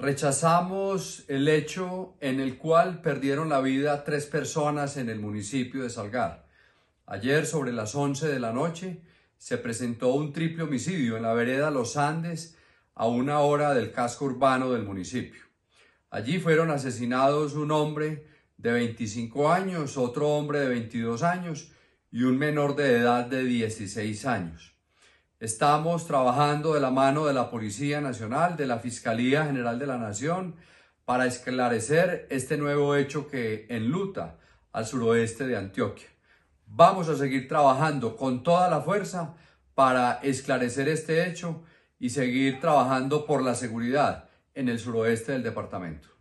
Rechazamos el hecho en el cual perdieron la vida tres personas en el municipio de Salgar. Ayer, sobre las 11 de la noche, se presentó un triple homicidio en la vereda Los Andes, a una hora del casco urbano del municipio. Allí fueron asesinados un hombre de 25 años, otro hombre de 22 años y un menor de edad de 16 años. Estamos trabajando de la mano de la Policía Nacional, de la Fiscalía General de la Nación, para esclarecer este nuevo hecho que enluta al suroeste de Antioquia. Vamos a seguir trabajando con toda la fuerza para esclarecer este hecho y seguir trabajando por la seguridad en el suroeste del departamento.